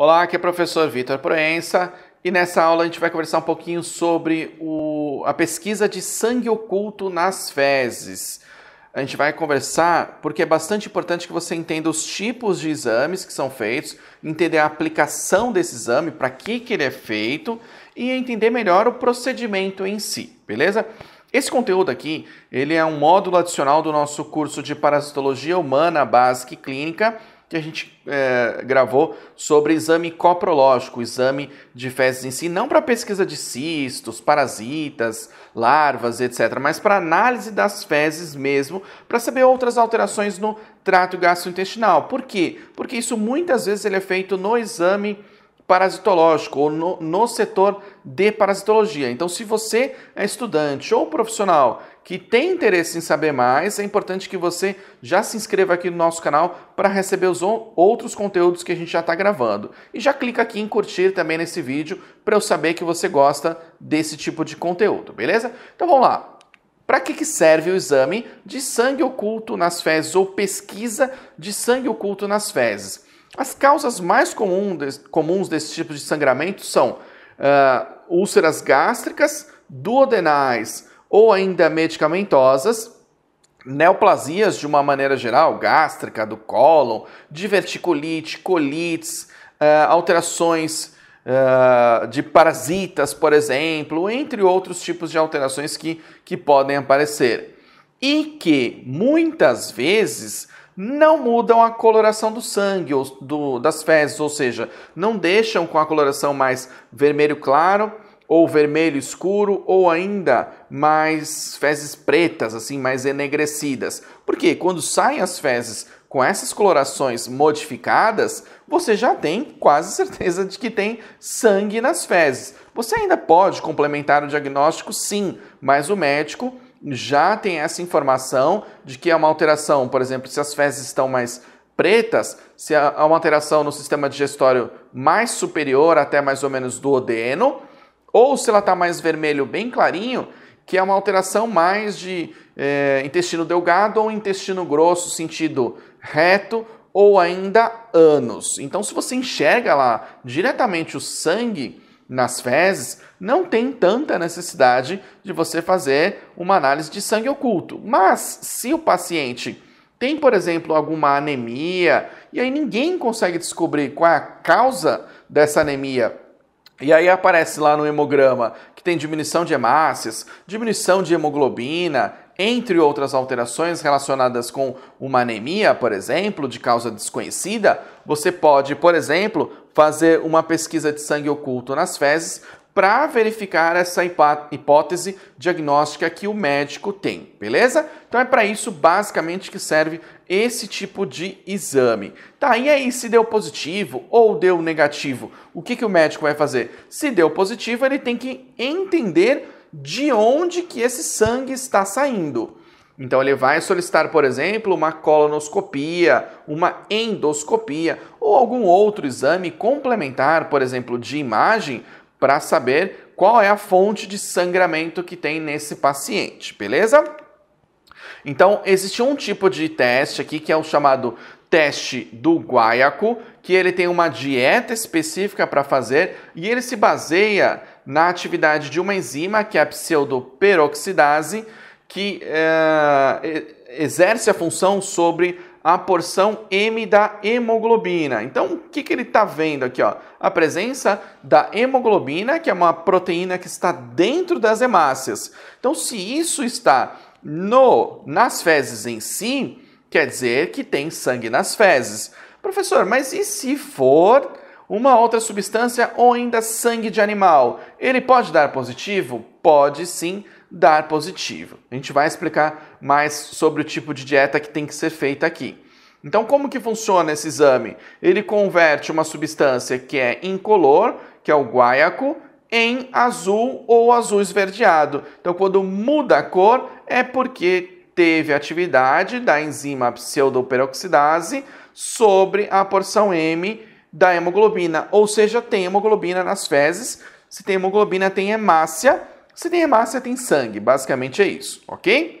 Olá, aqui é o professor Vitor Proença e nessa aula a gente vai conversar um pouquinho sobre o, a pesquisa de sangue oculto nas fezes. A gente vai conversar porque é bastante importante que você entenda os tipos de exames que são feitos, entender a aplicação desse exame, para que, que ele é feito e entender melhor o procedimento em si, beleza? Esse conteúdo aqui, ele é um módulo adicional do nosso curso de parasitologia humana básica e clínica, que a gente é, gravou sobre exame coprológico, exame de fezes em si, não para pesquisa de cistos, parasitas, larvas, etc., mas para análise das fezes mesmo, para saber outras alterações no trato gastrointestinal. Por quê? Porque isso muitas vezes ele é feito no exame parasitológico ou no, no setor de parasitologia. Então, se você é estudante ou profissional que tem interesse em saber mais, é importante que você já se inscreva aqui no nosso canal para receber os outros conteúdos que a gente já está gravando. E já clica aqui em curtir também nesse vídeo para eu saber que você gosta desse tipo de conteúdo, beleza? Então vamos lá. Para que, que serve o exame de sangue oculto nas fezes ou pesquisa de sangue oculto nas fezes? As causas mais comuns desse tipo de sangramento são uh, úlceras gástricas, duodenais ou ainda medicamentosas, neoplasias de uma maneira geral, gástrica, do cólon, diverticulite, colites, uh, alterações uh, de parasitas, por exemplo, entre outros tipos de alterações que, que podem aparecer. E que muitas vezes não mudam a coloração do sangue ou do, das fezes, ou seja, não deixam com a coloração mais vermelho claro ou vermelho escuro ou ainda mais fezes pretas, assim, mais enegrecidas. Porque quando saem as fezes com essas colorações modificadas, você já tem quase certeza de que tem sangue nas fezes. Você ainda pode complementar o diagnóstico, sim, mas o médico já tem essa informação de que é uma alteração, por exemplo, se as fezes estão mais pretas, se há uma alteração no sistema digestório mais superior até mais ou menos do odeno, ou se ela está mais vermelho, bem clarinho, que é uma alteração mais de é, intestino delgado ou intestino grosso, sentido reto ou ainda ânus. Então, se você enxerga lá diretamente o sangue, nas fezes, não tem tanta necessidade de você fazer uma análise de sangue oculto. Mas se o paciente tem, por exemplo, alguma anemia, e aí ninguém consegue descobrir qual é a causa dessa anemia e aí aparece lá no hemograma que tem diminuição de hemácias, diminuição de hemoglobina, entre outras alterações relacionadas com uma anemia, por exemplo, de causa desconhecida, você pode, por exemplo, fazer uma pesquisa de sangue oculto nas fezes para verificar essa hipótese diagnóstica que o médico tem, beleza? Então é para isso basicamente que serve esse tipo de exame. Tá, e aí se deu positivo ou deu negativo, o que, que o médico vai fazer? Se deu positivo, ele tem que entender de onde que esse sangue está saindo. Então ele vai solicitar, por exemplo, uma colonoscopia, uma endoscopia ou algum outro exame complementar, por exemplo, de imagem, para saber qual é a fonte de sangramento que tem nesse paciente, beleza? Então, existe um tipo de teste aqui que é o chamado teste do guaiaco, que ele tem uma dieta específica para fazer e ele se baseia na atividade de uma enzima que é a pseudoperoxidase, que é, exerce a função sobre a porção M da hemoglobina. Então, o que, que ele está vendo aqui? Ó? A presença da hemoglobina, que é uma proteína que está dentro das hemácias. Então, se isso está no nas fezes em si, quer dizer que tem sangue nas fezes. Professor, mas e se for uma outra substância ou ainda sangue de animal? Ele pode dar positivo? Pode sim dar positivo. A gente vai explicar mais sobre o tipo de dieta que tem que ser feita aqui. Então, como que funciona esse exame? Ele converte uma substância que é incolor, que é o guaiaco, em azul ou azul esverdeado. Então, quando muda a cor, é porque teve atividade da enzima pseudoperoxidase sobre a porção M da hemoglobina, ou seja, tem hemoglobina nas fezes. Se tem hemoglobina, tem hemácia. Se tem hemácia, tem sangue. Basicamente é isso, ok?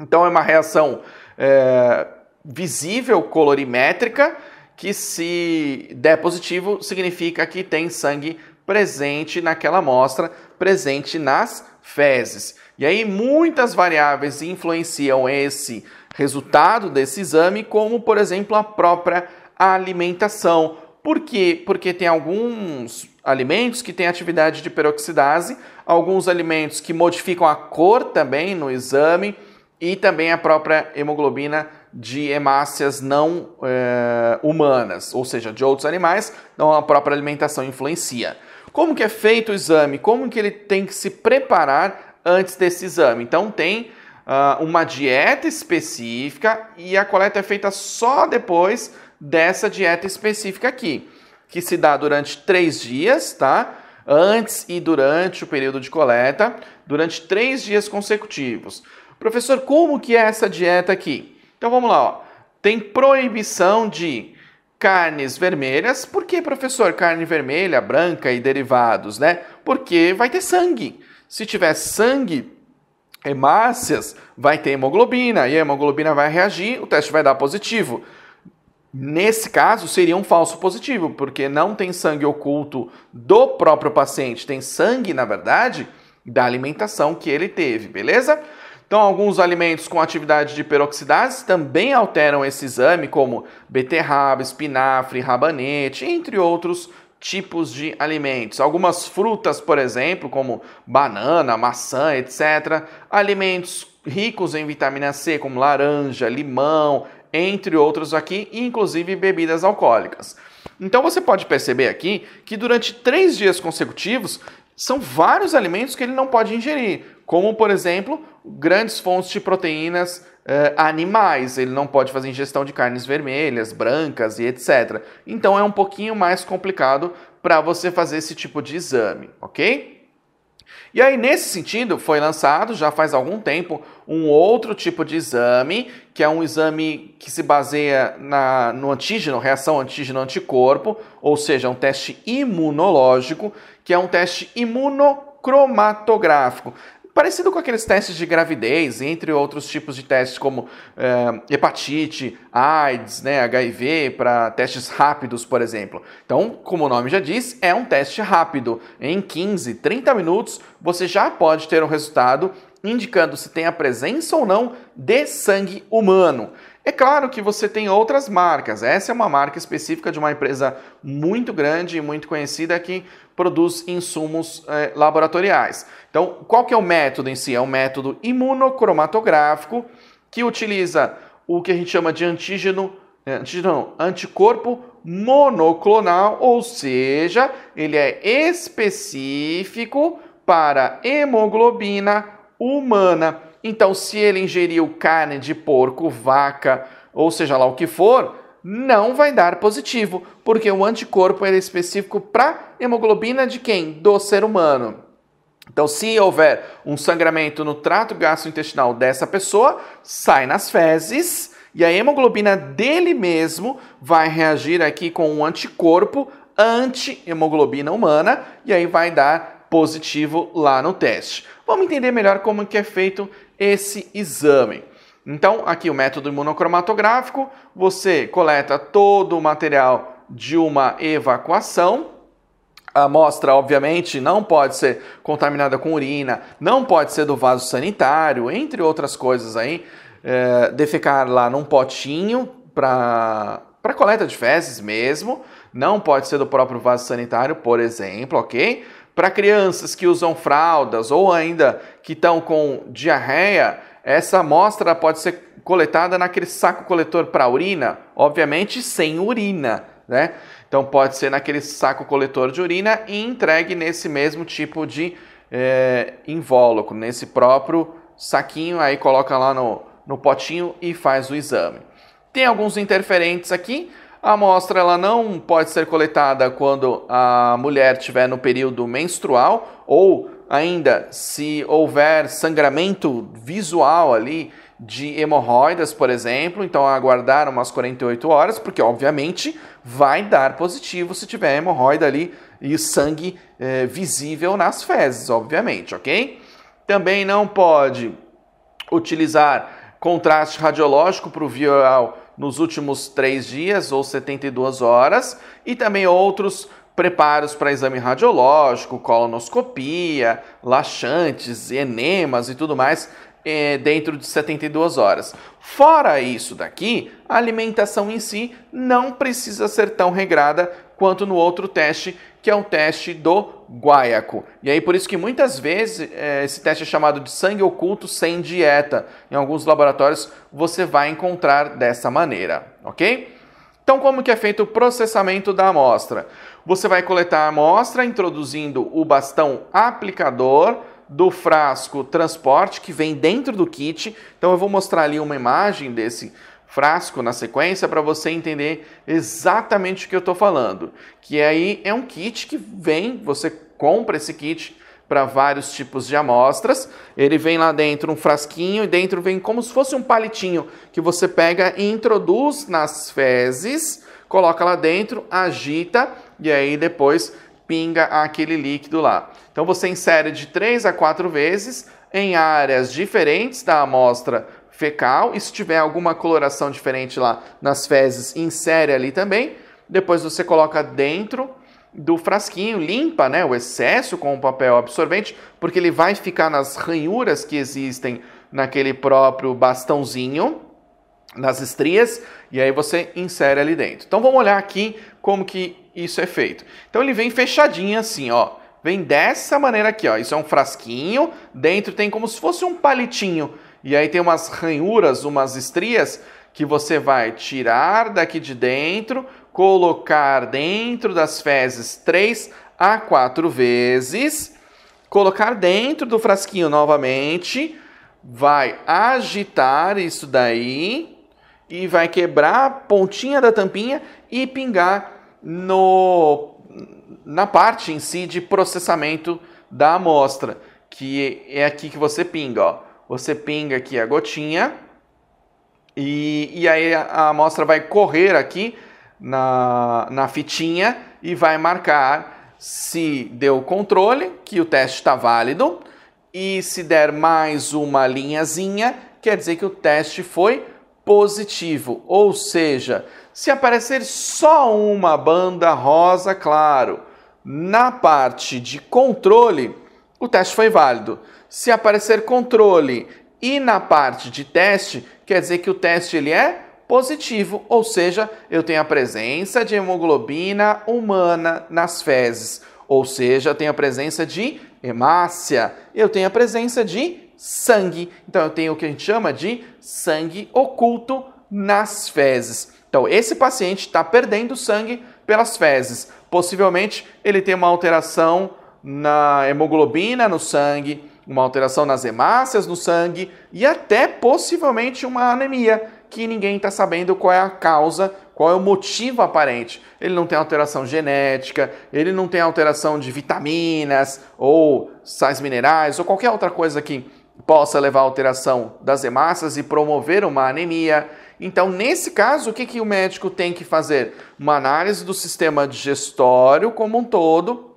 Então é uma reação é, visível, colorimétrica, que se der positivo, significa que tem sangue presente naquela amostra, presente nas fezes. E aí muitas variáveis influenciam esse resultado desse exame, como por exemplo a própria alimentação. Por quê? Porque tem alguns alimentos que têm atividade de peroxidase, alguns alimentos que modificam a cor também no exame e também a própria hemoglobina de hemácias não é, humanas, ou seja, de outros animais, então a própria alimentação influencia. Como que é feito o exame? Como que ele tem que se preparar antes desse exame? Então tem uh, uma dieta específica e a coleta é feita só depois dessa dieta específica aqui, que se dá durante três dias, tá? Antes e durante o período de coleta, durante três dias consecutivos. Professor, como que é essa dieta aqui? Então vamos lá, ó. tem proibição de carnes vermelhas. Por que, professor, carne vermelha, branca e derivados, né? Porque vai ter sangue. Se tiver sangue, hemácias, vai ter hemoglobina e a hemoglobina vai reagir, o teste vai dar positivo. Nesse caso, seria um falso positivo, porque não tem sangue oculto do próprio paciente, tem sangue, na verdade, da alimentação que ele teve, beleza? Então, alguns alimentos com atividade de peroxidase também alteram esse exame, como beterraba, espinafre, rabanete, entre outros tipos de alimentos. Algumas frutas, por exemplo, como banana, maçã, etc. Alimentos ricos em vitamina C, como laranja, limão, entre outros aqui, inclusive bebidas alcoólicas. Então você pode perceber aqui que durante três dias consecutivos são vários alimentos que ele não pode ingerir, como por exemplo grandes fontes de proteínas eh, animais. Ele não pode fazer ingestão de carnes vermelhas, brancas e etc. Então é um pouquinho mais complicado para você fazer esse tipo de exame, ok? E aí, nesse sentido, foi lançado já faz algum tempo um outro tipo de exame, que é um exame que se baseia na, no antígeno, reação antígeno-anticorpo, ou seja, um teste imunológico, que é um teste imunocromatográfico. Parecido com aqueles testes de gravidez, entre outros tipos de testes como é, hepatite, AIDS, né, HIV, para testes rápidos, por exemplo. Então, como o nome já diz, é um teste rápido. Em 15, 30 minutos, você já pode ter um resultado indicando se tem a presença ou não de sangue humano. É claro que você tem outras marcas. Essa é uma marca específica de uma empresa muito grande e muito conhecida que produz insumos eh, laboratoriais. Então, qual que é o método em si? É um método imunocromatográfico que utiliza o que a gente chama de antígeno, eh, antígeno não, anticorpo monoclonal, ou seja, ele é específico para hemoglobina humana. Então, se ele ingeriu carne de porco, vaca, ou seja lá o que for, não vai dar positivo, porque o anticorpo é específico para hemoglobina de quem? Do ser humano. Então, se houver um sangramento no trato gastrointestinal dessa pessoa, sai nas fezes e a hemoglobina dele mesmo vai reagir aqui com um anticorpo anti-hemoglobina humana e aí vai dar positivo lá no teste. Vamos entender melhor como que é feito esse exame. Então, aqui o método imunocromatográfico, você coleta todo o material de uma evacuação. A amostra, obviamente, não pode ser contaminada com urina, não pode ser do vaso sanitário, entre outras coisas aí. É, defecar lá num potinho para coleta de fezes mesmo, não pode ser do próprio vaso sanitário, por exemplo, ok? Para crianças que usam fraldas ou ainda que estão com diarreia, essa amostra pode ser coletada naquele saco coletor para urina, obviamente sem urina, né? Então pode ser naquele saco coletor de urina e entregue nesse mesmo tipo de é, invólucro, nesse próprio saquinho, aí coloca lá no, no potinho e faz o exame. Tem alguns interferentes aqui, a amostra ela não pode ser coletada quando a mulher estiver no período menstrual ou ainda se houver sangramento visual ali de hemorroidas, por exemplo, então aguardar umas 48 horas, porque obviamente vai dar positivo se tiver hemorroida ali e sangue é, visível nas fezes, obviamente, ok? Também não pode utilizar contraste radiológico para o vial nos últimos três dias ou 72 horas, e também outros preparos para exame radiológico, colonoscopia, laxantes, enemas e tudo mais é, dentro de 72 horas. Fora isso daqui, a alimentação em si não precisa ser tão regrada quanto no outro teste, que é o teste do guaiaco. E aí por isso que muitas vezes é, esse teste é chamado de sangue oculto sem dieta. Em alguns laboratórios você vai encontrar dessa maneira, ok? Então como que é feito o processamento da amostra? Você vai coletar a amostra introduzindo o bastão aplicador do frasco transporte que vem dentro do kit. Então eu vou mostrar ali uma imagem desse frasco na sequência para você entender exatamente o que eu estou falando. Que aí é um kit que vem, você compra esse kit para vários tipos de amostras. Ele vem lá dentro um frasquinho e dentro vem como se fosse um palitinho que você pega e introduz nas fezes, coloca lá dentro, agita e aí depois pinga aquele líquido lá. Então você insere de três a quatro vezes em áreas diferentes da amostra fecal. E se tiver alguma coloração diferente lá nas fezes, insere ali também. Depois você coloca dentro do frasquinho, limpa né, o excesso com o papel absorvente, porque ele vai ficar nas ranhuras que existem naquele próprio bastãozinho, nas estrias, e aí você insere ali dentro. Então vamos olhar aqui como que isso é feito. Então ele vem fechadinho assim, ó. Vem dessa maneira aqui, ó. Isso é um frasquinho, dentro tem como se fosse um palitinho e aí tem umas ranhuras, umas estrias que você vai tirar daqui de dentro, colocar dentro das fezes três a quatro vezes, colocar dentro do frasquinho novamente, vai agitar isso daí e vai quebrar a pontinha da tampinha e pingar no na parte em si de processamento da amostra, que é aqui que você pinga, ó você pinga aqui a gotinha e, e aí a, a amostra vai correr aqui na, na fitinha e vai marcar se deu controle, que o teste está válido, e se der mais uma linhazinha, quer dizer que o teste foi positivo. Ou seja, se aparecer só uma banda rosa claro na parte de controle, o teste foi válido. Se aparecer controle e na parte de teste, quer dizer que o teste ele é positivo, ou seja, eu tenho a presença de hemoglobina humana nas fezes, ou seja, eu tenho a presença de hemácia, eu tenho a presença de sangue. Então eu tenho o que a gente chama de sangue oculto nas fezes. Então esse paciente está perdendo sangue pelas fezes. Possivelmente ele tem uma alteração na hemoglobina no sangue, uma alteração nas hemácias no sangue e até possivelmente uma anemia, que ninguém está sabendo qual é a causa, qual é o motivo aparente. Ele não tem alteração genética, ele não tem alteração de vitaminas ou sais minerais ou qualquer outra coisa que possa levar à alteração das hemácias e promover uma anemia. Então, nesse caso, o que, que o médico tem que fazer? Uma análise do sistema digestório como um todo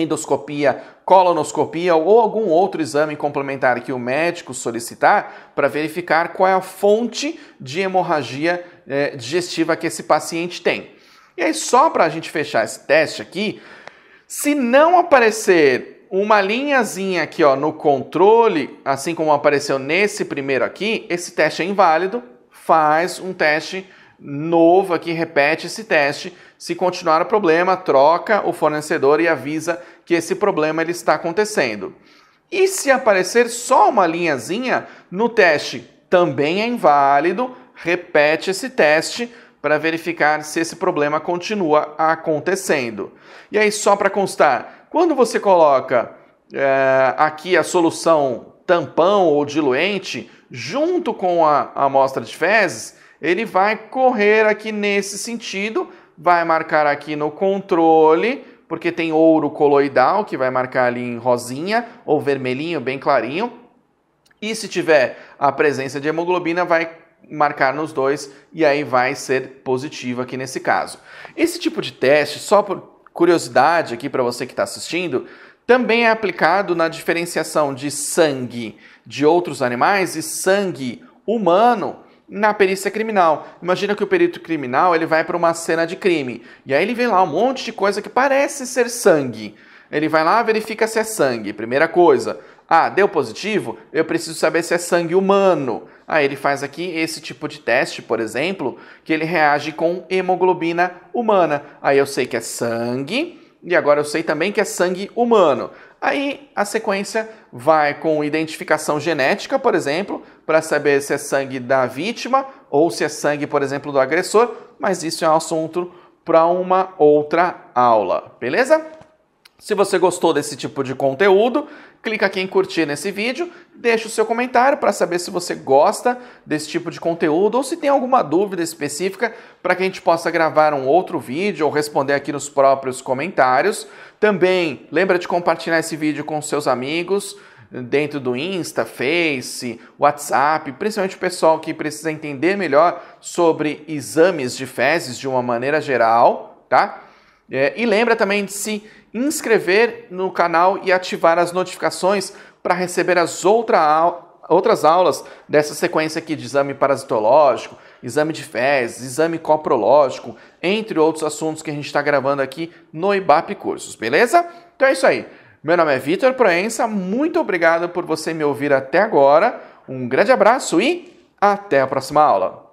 endoscopia, colonoscopia ou algum outro exame complementar que o médico solicitar para verificar qual é a fonte de hemorragia é, digestiva que esse paciente tem. E aí, só para a gente fechar esse teste aqui, se não aparecer uma linhazinha aqui ó, no controle, assim como apareceu nesse primeiro aqui, esse teste é inválido, faz um teste novo aqui, repete esse teste se continuar o problema, troca o fornecedor e avisa que esse problema ele está acontecendo. E se aparecer só uma linhazinha no teste, também é inválido, repete esse teste para verificar se esse problema continua acontecendo. E aí, só para constar, quando você coloca é, aqui a solução tampão ou diluente, junto com a amostra de fezes, ele vai correr aqui nesse sentido vai marcar aqui no controle, porque tem ouro coloidal, que vai marcar ali em rosinha ou vermelhinho, bem clarinho. E se tiver a presença de hemoglobina, vai marcar nos dois e aí vai ser positivo aqui nesse caso. Esse tipo de teste, só por curiosidade aqui para você que está assistindo, também é aplicado na diferenciação de sangue de outros animais e sangue humano na perícia criminal. Imagina que o perito criminal ele vai para uma cena de crime e aí ele vê lá um monte de coisa que parece ser sangue. Ele vai lá verifica se é sangue. Primeira coisa, ah, deu positivo? Eu preciso saber se é sangue humano. Aí ele faz aqui esse tipo de teste, por exemplo, que ele reage com hemoglobina humana. Aí eu sei que é sangue e agora eu sei também que é sangue humano. Aí a sequência vai com identificação genética, por exemplo, para saber se é sangue da vítima ou se é sangue, por exemplo, do agressor, mas isso é um assunto para uma outra aula, beleza? Se você gostou desse tipo de conteúdo, clica aqui em curtir nesse vídeo, deixa o seu comentário para saber se você gosta desse tipo de conteúdo ou se tem alguma dúvida específica para que a gente possa gravar um outro vídeo ou responder aqui nos próprios comentários. Também lembra de compartilhar esse vídeo com seus amigos dentro do Insta, Face, WhatsApp, principalmente o pessoal que precisa entender melhor sobre exames de fezes de uma maneira geral, tá? É, e lembra também de se inscrever no canal e ativar as notificações para receber as outra, outras aulas dessa sequência aqui de exame parasitológico, exame de fezes, exame coprológico, entre outros assuntos que a gente está gravando aqui no IBAP Cursos, beleza? Então é isso aí. Meu nome é Vitor Proença, muito obrigado por você me ouvir até agora. Um grande abraço e até a próxima aula.